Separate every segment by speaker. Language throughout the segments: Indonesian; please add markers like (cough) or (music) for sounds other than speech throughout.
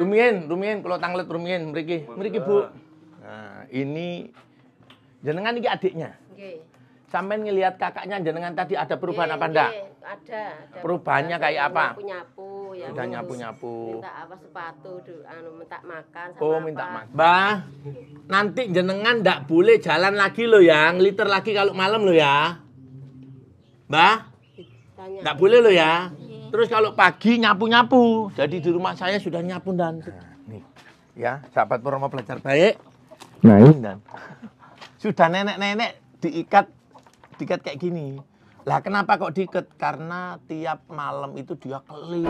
Speaker 1: Rumien, rumien, kalau tanglet rumien, mereka, mereka bu. Nah, ini jenengan ini adiknya. Gih. Sampai ngelihat kakaknya jenengan tadi ada perubahan gih, apa ndak? Ada, ada. Perubahannya kayak apa? Nyapu-nyapu ya. Udah nyapu-nyapu. Minta apa sepatu, anu minta makan sama Oh, minta apa. makan. Bah, nanti jenengan ndak boleh jalan lagi lo ya, ngeliter lagi kalau malam lo ya. Mbah? Ndak boleh lo ya. Terus kalau pagi nyapu-nyapu. Jadi di rumah saya sudah nyapu dan nah, nih. Ya, sahabat Purwomo pelajar baik. Nah, ini dan sudah nenek-nenek diikat diikat kayak gini. Lah kenapa kok diikat? Karena tiap malam itu dia keliling.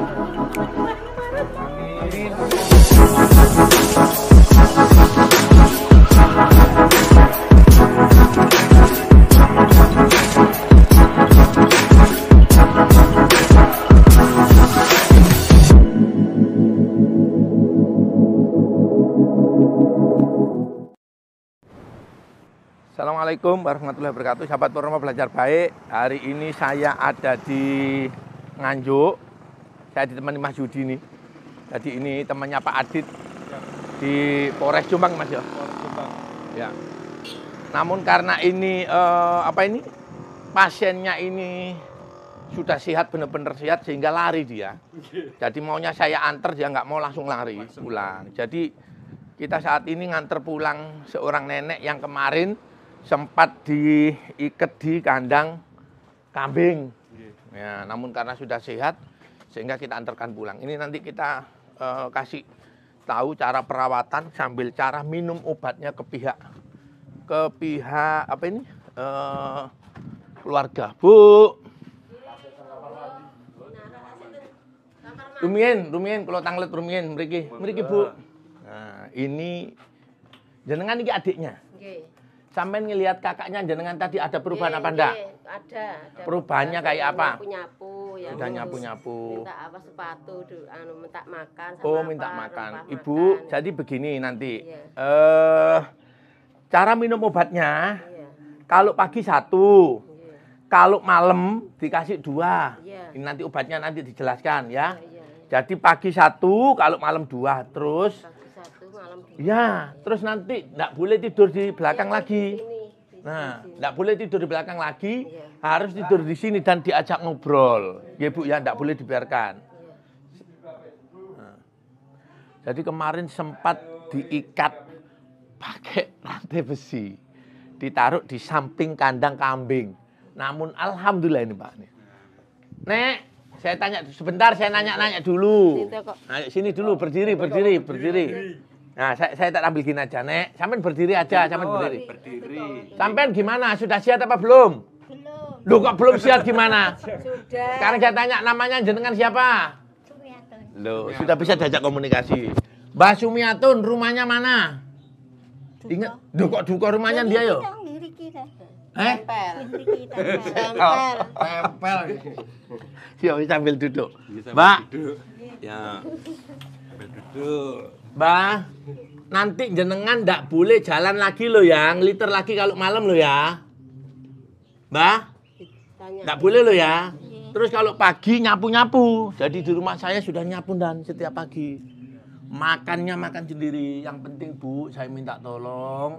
Speaker 1: Assalamualaikum warahmatullahi wabarakatuh Sahabat Purnomo Belajar Baik Hari ini saya ada di Nganjuk Saya ditemani Mas Yudi nih Jadi ini temannya Pak Adit ya. Di Polres Jombang Mas ya Polres Jombang Ya Namun karena ini eh, Apa ini Pasiennya ini sudah sehat benar-benar sehat sehingga lari dia iya. Jadi maunya saya antar dia nggak mau langsung lari pulang Jadi kita saat ini nganter pulang seorang nenek yang kemarin sempat diikat di kandang kambing. Iya. Ya, namun karena sudah sehat sehingga kita antarkan pulang. Ini nanti kita uh, kasih tahu cara perawatan sambil cara minum obatnya ke pihak ke pihak apa ini eh, keluarga bu rumien rumien kalau tanglet rumien meriki, meriki bu nah, ini jenengan ini adiknya Sampai ngelihat kakaknya jenengan tadi ada perubahan yeah, apa enggak? Yeah, ada, ada. Perubahannya kayak apa? Nyapu-nyapu ya. Udah nyapu-nyapu. Minta apa sepatu anu minta makan sama Oh, minta apa, makan. Ibu, makan. jadi begini nanti. Yeah. Iya. Uh, cara minum obatnya yeah. kalau pagi satu. yeah. Kalau malam dikasih dua. Yeah. Ini nanti obatnya nanti dijelaskan ya. yeah, yeah. Jadi pagi satu, kalau malam dua, terus Yeah. Ya, terus nanti tidak boleh tidur di belakang ya, lagi. Di Nah, tidak boleh tidur di belakang lagi, ya. harus tidur di sini dan diajak ngobrol. Ya Bu, ya tidak boleh dibiarkan. Iya. Nah. Jadi kemarin sempat diikat pakai rantai besi, ditaruh di samping kandang kambing. Namun alhamdulillah ini Pak. Nek, saya tanya sebentar saya nanya-nanya dulu. Nah, sini dulu berdiri berdiri berdiri. Nah, saya, saya tak ambil gini aja, Nek. Sampean berdiri aja, sampean berdiri. Berdiri. Sampean gimana? Sudah siap apa belum? Belum. Lu kok belum siap gimana? Sudah. Sekarang saya tanya namanya jenengan siapa? Sumiatun. Loh, sudah bisa diajak komunikasi. Mbak Sumiatun rumahnya mana? Duko. Ingat, duh kok duko rumahnya dia yo? Eh? Tempel. (laughs) Tempel. Oh. Tempel. Yo sambil duduk. Iya, Mbak. Ya. Sambil duduk. Mbah, nanti jenengan ndak boleh jalan lagi lo ya, ngliter lagi kalau malam lo ya. Mbah, ndak boleh lo ya. Iya. Terus kalau pagi nyapu-nyapu. Jadi di rumah saya sudah nyapu dan setiap pagi. Makannya makan sendiri. Yang penting Bu, saya minta tolong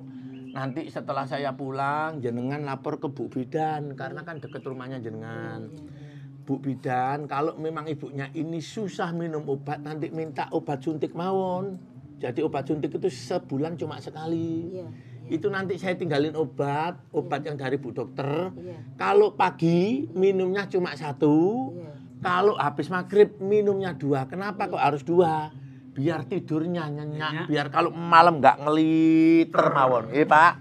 Speaker 1: nanti setelah saya pulang jenengan lapor ke Bu Bidan karena kan deket rumahnya jenengan. Iya. Bu bidan, kalau memang ibunya ini susah minum obat, nanti minta obat suntik mawon. Jadi obat suntik itu sebulan cuma sekali. Iya, iya. Itu nanti saya tinggalin obat, iya. obat yang dari Bu dokter. Kalau pagi minumnya cuma satu, kalau habis maghrib minumnya dua. Kenapa kok harus dua? Biar tidurnya nyenyak, biar kalau malam nggak ngeliter mawon. Iya Pak,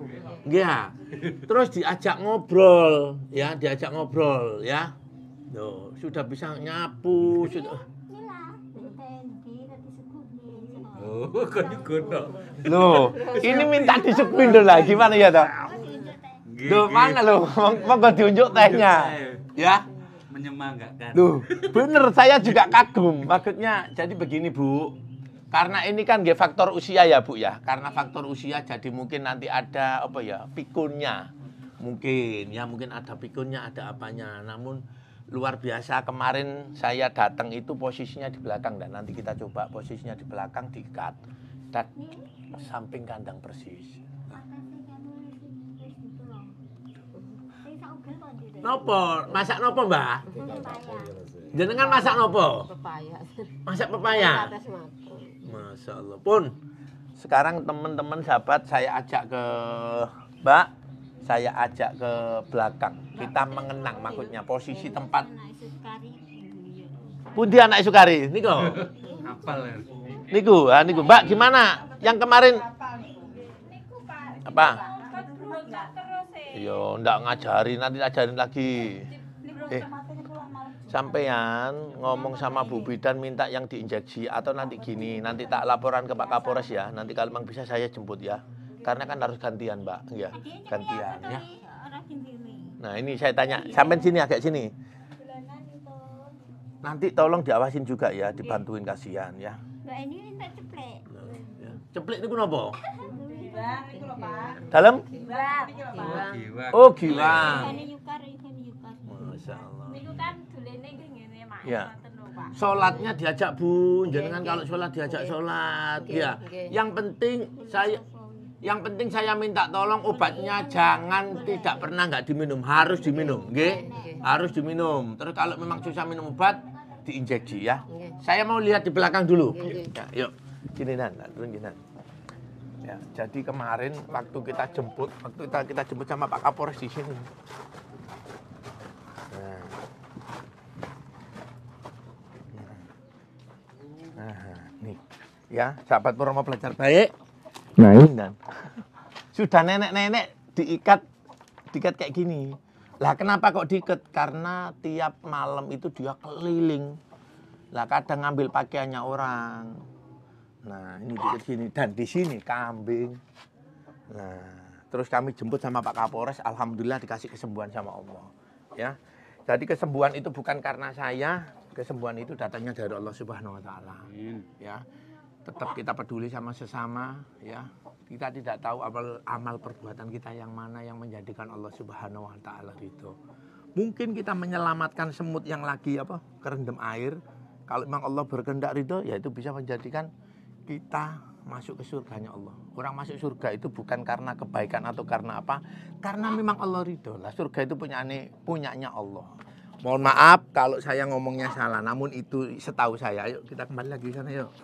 Speaker 1: ya. Terus diajak ngobrol, ya diajak ngobrol, ya Yo, sudah bisa nyapu, sudah. Oh, kok ini minta di dulu lagi mana ya toh? Loh, mana lo? Monggo diunjuk tehnya. Ya. Menyemangatkan. Loh, bener saya juga kagum. Maksudnya jadi begini, Bu. Karena ini kan gak faktor usia ya, Bu ya. Karena faktor usia jadi mungkin nanti ada apa ya? Pikunnya. Mungkin ya, mungkin ada pikunnya, ada apanya. Namun luar biasa kemarin saya datang itu posisinya di belakang dan nanti kita coba posisinya di belakang diikat dan samping kandang persis. Nopo, masak nopo mbak? Jenengan masak nopo? Masak pepaya. masak Allah pun. Sekarang teman-teman sahabat saya ajak ke Mbak saya ajak ke belakang. Kita mengenang maksudnya posisi tempat. Ya. Pundi anak Sukari, niku. Ya. Niku, ah, niku. Mbak gimana? Yang kemarin apa? Eh. Yo, iya, ndak ngajarin, nanti ajarin lagi. Eh, sampean ngomong sama Bu Bidan minta yang diinjeksi atau nanti gini, nanti tak laporan ke Pak Kapolres ya. Nanti kalau memang bisa saya jemput ya karena kan harus gantian mbak iya, ya gantian ya nah ini saya tanya sampai sini agak sini nanti tolong diawasin juga ya dibantuin kasihan ya ini minta ceplek ya. itu oh, oh, ini kenapa dalam oh giwang Masya Allah. Ya. Sholatnya diajak bu, jangan kalau sholat diajak sholat. Ya. Yang penting saya yang penting saya minta tolong obatnya jangan tidak pernah nggak diminum, harus diminum, nggih. Harus diminum. Terus kalau memang susah minum obat, diinjeksi ya. Iya. Saya mau lihat di belakang dulu. Iya, iya. Ya, yuk. Sini nan, tunjukin Ya, jadi kemarin waktu kita jemput, waktu kita kita jemput sama Pak Kapolres di sini. Nah. nah nih. Ya, sahabat Purwomo belajar baik. Nah ini dan (laughs) sudah nenek-nenek diikat diikat kayak gini. Lah kenapa kok diikat? Karena tiap malam itu dia keliling. Lah kadang ngambil pakaiannya orang. Nah ini diikat gini dan di sini kambing. Nah terus kami jemput sama Pak Kapolres, alhamdulillah dikasih kesembuhan sama Allah. Ya, jadi kesembuhan itu bukan karena saya, kesembuhan itu datangnya dari Allah Subhanahu Wa Taala. Ya, tetap kita peduli sama sesama ya kita tidak tahu amal amal perbuatan kita yang mana yang menjadikan Allah Subhanahu wa taala itu mungkin kita menyelamatkan semut yang lagi apa kerendam air kalau memang Allah berkehendak ridho ya itu bisa menjadikan kita masuk ke surganya Allah orang masuk surga itu bukan karena kebaikan atau karena apa karena memang Allah ridho lah surga itu punya aneh punyanya Allah mohon maaf kalau saya ngomongnya salah namun itu setahu saya yuk kita kembali lagi sana yuk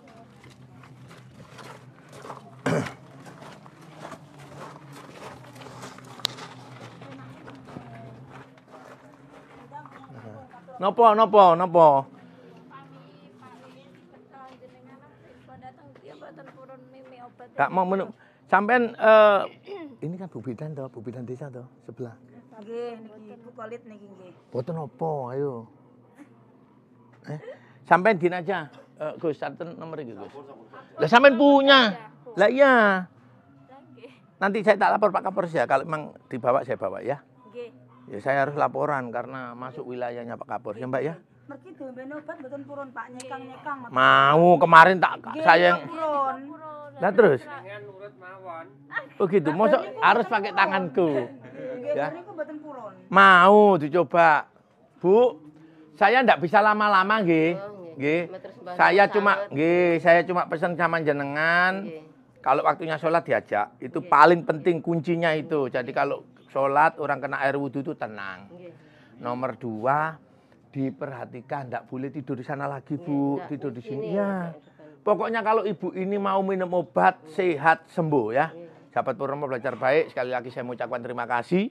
Speaker 1: Nopo nopo nopo. Tak mau menung. Sampean uh, ini kan bubitan toh, bubitan desa toh, sebelah. Nggih, niki Bu Kolit niki nggih. ayo. Eh, eh? sampean din aja. Uh, Gus, santen nomor iki, Gus. Lah sampean punya. Lah iya. Nanti saya tak lapor Pak Kapolres ya, kalau memang dibawa saya bawa ya. Ya saya harus laporan karena masuk wilayahnya Pak Kapolres ya Mbak ya. Begitu. dhewe obat mboten purun Pak nyekang Mau kemarin tak saya yang purun. Lah terus? Begitu. Mau harus pakai tanganku. Ya. Mau dicoba. Bu, saya ndak bisa lama-lama gih, Nggih. Oh, saya cuma nggih, saya cuma pesan sama jenengan. Kalau waktunya sholat diajak, itu paling penting kuncinya itu. Jadi kalau sholat orang kena air wudhu itu tenang iya, iya. nomor dua diperhatikan tidak boleh tidur di sana lagi iya, bu yeah, tidur di sini ya, ya gitu. pokoknya kalau ibu ini mau minum obat sehat sembuh ya sahabat purnomo belajar baik sekali lagi saya mengucapkan terima kasih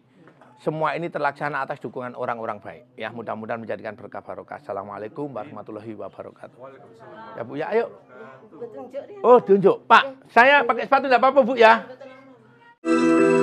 Speaker 1: semua ini terlaksana atas dukungan orang-orang baik. Ya, mudah-mudahan menjadikan berkah barokah. Assalamualaikum warahmatullahi wabarakatuh. Ya Bu, ya ayo. Oh, tunjuk. Pak, saya pakai sepatu tidak apa-apa Bu ya.